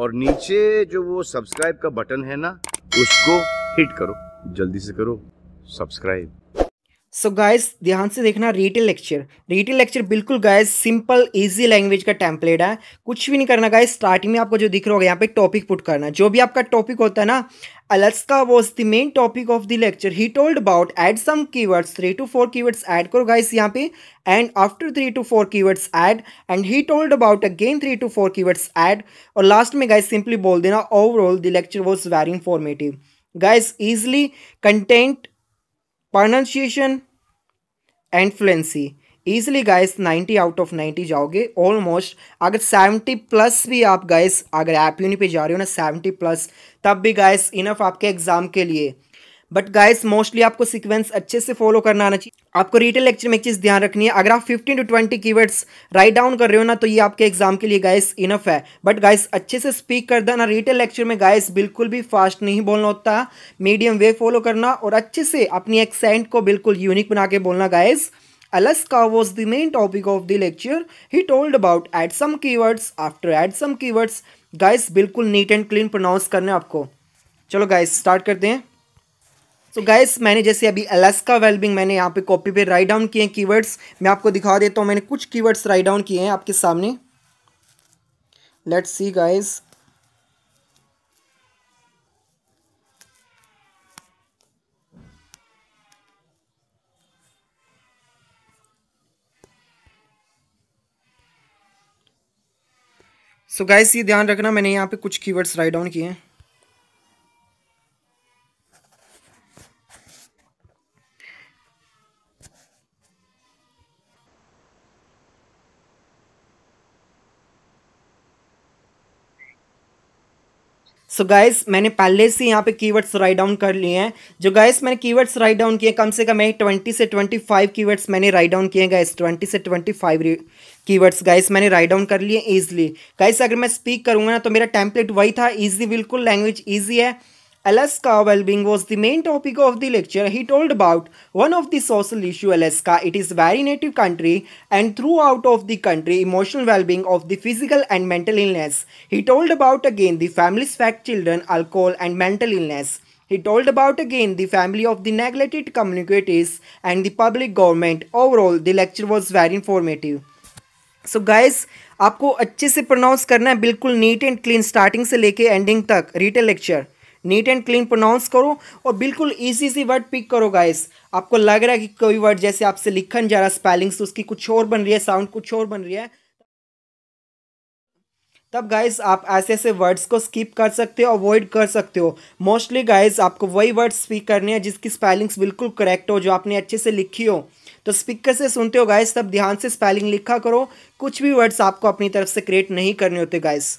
और नीचे जो वो सब्सक्राइब का बटन है ना उसको हिट करो जल्दी से करो सब्सक्राइब सो गाइस ध्यान से देखना रिटेल लेक्चर रिटेल लेक्चर बिल्कुल गाइस सिंपल इजी लैंग्वेज का टेम्पलेट है कुछ भी नहीं करना गाइस स्टार्टिंग में आपको जो दिख रहा होगा यहाँ पे टॉपिक पुट करना जो भी आपका टॉपिक होता है ना Alaska was the main topic of the lecture he told about add some keywords three to four keywords add करो गाइस यहाँ पे and after three to four keywords add and he told about again three to four keywords add और last में guys simply बोल देना overall the lecture was very informative guys easily content pronunciation and fluency easily guys 90 out of 90 जाओगे almost अगर 70 plus भी आप guys अगर app uni पे जा रहे हो ना 70 प्लस तब भी गाइस इनफ आपके एग्ज़ाम के लिए बट गाइस मोस्टली आपको सीक्वेंस अच्छे से फॉलो करना आना चाहिए आपको रिटेल लेक्चर में एक चीज़ ध्यान रखनी है अगर आप 15 टू 20 कीवर्ड्स राइट डाउन कर रहे हो ना तो ये आपके एग्जाम के लिए गाइस इनफ है बट गाइस अच्छे से स्पीक कर देना रिटेल लेक्चर में गाइस बिल्कुल भी फास्ट नहीं बोलना होता मीडियम वे फॉलो करना और अच्छे से अपनी एक्सेंट को बिल्कुल यूनिक बना के बोलना guys Alaska was the main topic of the lecture. He told about add some keywords after add some keywords. Guys बिल्कुल नीट एंड क्लीन प्रोनाउंस करना है आपको चलो गाइस स्टार्ट करते हैं सो so मैंने जैसे अभी अलास्का वेलबिंग मैंने यहाँ पे कॉपी पे राइट डाउन किए हैं कीवर्ड्स मैं आपको दिखा देता हूँ मैंने कुछ कीवर्ड्स राइट डाउन किए हैं आपके सामने let's see guys so guys ये ध्यान रखना मैंने यहाँ पे कुछ कीवर्ड्स राइट डाउन किए हैं सो so गाइस मैंने पहले से यहाँ पे कीवर्ड्स राइट डाउन कर लिए हैं जो गाइस मैंने कीवर्ड्स राइट डाउन किए कम से कम मैं ट्वेंटी से ट्वेंटी फाइव कीवर्ड्स मैंने राइट डाउन किए गाइस ट्वेंटी से ट्वेंटी फाइव कीवर्ड्स गाइस मैंने राइट डाउन कर लिए ईजिली गाइस अगर मैं स्पीक करूँगा ना तो मेरा टेम्पलेट वही था ईजी बिल्कुल लैंग्वेज ईजी है Alaska well-being was the main topic of the lecture. He told about one of the social issue Alaska. It is very native country and throughout of the country emotional well-being of the physical and mental illness. He told about again the families fact children, alcohol and mental illness. He told about again the family of the neglected communities and the public government. Overall, the lecture was very informative. so guys, आपको अच्छे से pronounce करना है बिल्कुल neat and clean starting से लेके ending तक retell lecture. Neat and clean pronounce करो और बिल्कुल ईजी सी वर्ड पिक करो गाइस आपको लग रहा है कि कोई वर्ड जैसे आपसे लिखन जा रहा स्पेलिंग्स तो उसकी कुछ और बन रही है साउंड कुछ और बन रही है तब गाइस आप ऐसे ऐसे वर्ड्स को स्किप कर सकते हो अवॉइड कर सकते हो मोस्टली गाइस आपको वही वर्ड्स स्पीक करने हैं जिसकी स्पेलिंग्स बिल्कुल करेक्ट हो जो आपने अच्छे से लिखी हो तो स्पीकर से सुनते हो गाइस तब ध्यान से स्पेलिंग लिखा करो कुछ भी वर्ड्स आपको अपनी तरफ से क्रिएट नहीं करने होते guys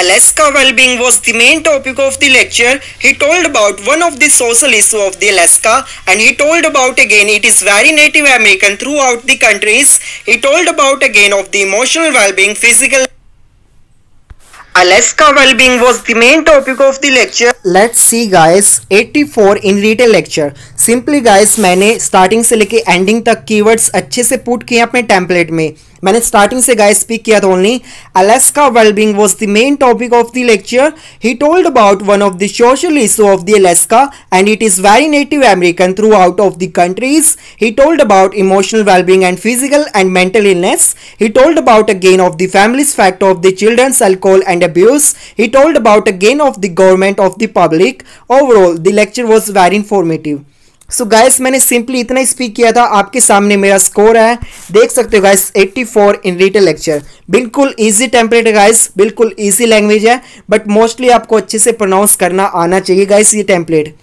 Alaska well-being was the main topic of the lecture. He told about one of the social issue of the Alaska and he told about again it is very Native American throughout the countries. He told about again of the emotional well-being, physical Alaska well-being was the main topic of the lecture. Let's see guys 84 in detail lecture. Simply, guys, I have starting to ending keywords. Keywords अच्छे से put किए अपने मैंने starting से guys speak किया था only Alaska wellbeing was the main topic of the lecture he told about one of the social issue of the Alaska and it is very native American throughout of the countries he told about emotional wellbeing and physical and mental illness he told about again of the families fact of the childrens alcohol and abuse he told about again of the government of the public overall the lecture was very informative so so guys मैंने simply इतना ही speak किया था आपके सामने मेरा score है देख सकते हो गाइस 84 इन रिटेल लेक्चर बिल्कुल इजी टेम्पलेट है गाइस बिल्कुल इजी लैंग्वेज है बट मोस्टली आपको अच्छे से प्रोनाउंस करना आना चाहिए गाइस ये टेम्पलेट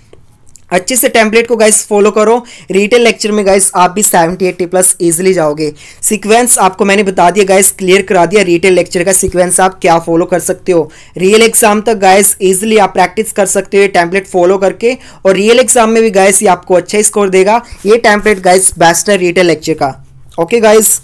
अच्छे से टेम्पलेट को गाइस फॉलो करो रिटेल लेक्चर में गाइस आप भी 70 प्लस इजीली जाओगे सीक्वेंस आपको मैंने बता दिया गाइस क्लियर करा दिया रिटेल लेक्चर का सीक्वेंस आप क्या फॉलो कर सकते हो रियल एग्जाम तक गाइस इजीली आप प्रैक्टिस कर सकते हो ये टेम्पलेट फॉलो करके और रियल एग्जाम में भी गाइस ये आपको अच्छा स्कोर देगा ये टेम्पलेट गाइस बेस्ट है रिटेल लेक्चर का ओके गाइज़